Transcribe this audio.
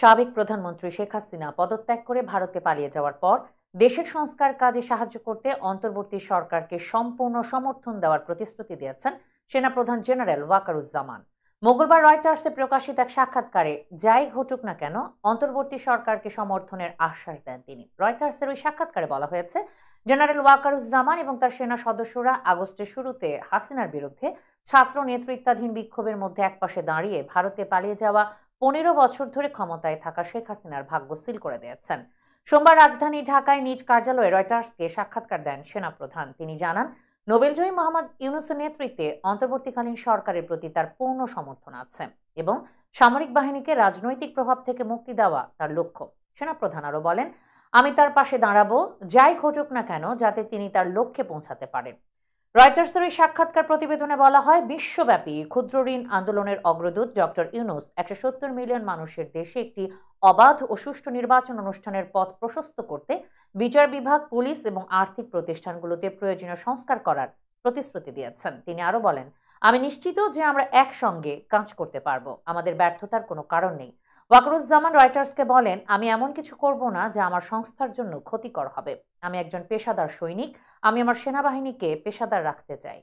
সাবেক প্রধানমন্ত্রী শেখ হাসিনা পদত্যাগ করে ভারতে পালিয়ে যাওয়ার পর দেশের সংস্কার কাজে সাহায্য করতে অন্তর্বর্তী সরকারকে সম্পূর্ণ সমর্থন দেওয়ার প্রতিশ্রুতি দিয়েছেন সেনাপ্রধান জেনারেল ওয়াকারুজ্জামান মঙ্গলবার রয়টার্সে প্রকাশিত এক সাক্ষাৎকারে যাই ঘটুক না কেন অন্তর্বর্তী সরকারকে সমর্থনের আশ্বাস দেন তিনি রয়টার্সের ওই সাক্ষাৎকারে বলা হয়েছে জেনারেল ওয়াকারুজ্জামান এবং তার সেনা সদস্যরা আগস্টের শুরুতে হাসিনার বিরুদ্ধে ছাত্র নেতৃত্বাধীন বিক্ষোভের মধ্যে একপাশে দাঁড়িয়ে ভারতে পালিয়ে যাওয়া পনেরো বছর ধরে ক্ষমতায় থাকা শেখ হাসিনার ভাগ্য সিল করে দিয়েছেন সোমবার রাজধানী ঢাকায় নিজ কার্যালয়ে রয়টার্সকে সাক্ষাৎকার দেন সেনাপ্রধান তিনি জানান নোবেলজয়ী মোহাম্মদ ইউনুসের নেতৃত্বে অন্তর্বর্তীকালীন সরকারের প্রতি তার পূর্ণ সমর্থন আছে এবং সামরিক বাহিনীকে রাজনৈতিক প্রভাব থেকে মুক্তি দেওয়া তার লক্ষ্য সেনাপ্রধান আরও বলেন আমি তার পাশে দাঁড়াবো যাই ঘটুক না কেন যাতে তিনি তার লক্ষ্যে পৌঁছাতে পারেন রয়টার্সের ওই সাক্ষাৎকার প্রতিবেদনে বলা হয় বিশ্বব্যাপী ক্ষুদ্র ঋণ আন্দোলনের অগ্রদূত ডক্টর ইউনুস একশো মিলিয়ন মানুষের দেশে একটি অবাধ ও সুষ্ঠু নির্বাচন অনুষ্ঠানের পথ প্রশস্ত করতে বিচার বিভাগ পুলিশ এবং আর্থিক প্রতিষ্ঠানগুলোতে প্রয়োজনীয় সংস্কার করার প্রতিশ্রুতি দিয়েছেন তিনি আরও বলেন আমি নিশ্চিত যে আমরা একসঙ্গে কাজ করতে পারব আমাদের ব্যর্থতার কোনো কারণ নেই ওয়াকরুজ্জামান রয়টার্সকে বলেন আমি এমন কিছু করব না যা আমার সংস্থার জন্য ক্ষতিকর হবে আমি একজন পেশাদার সৈনিক আমি আমার সেনাবাহিনীকে পেশাদার রাখতে চাই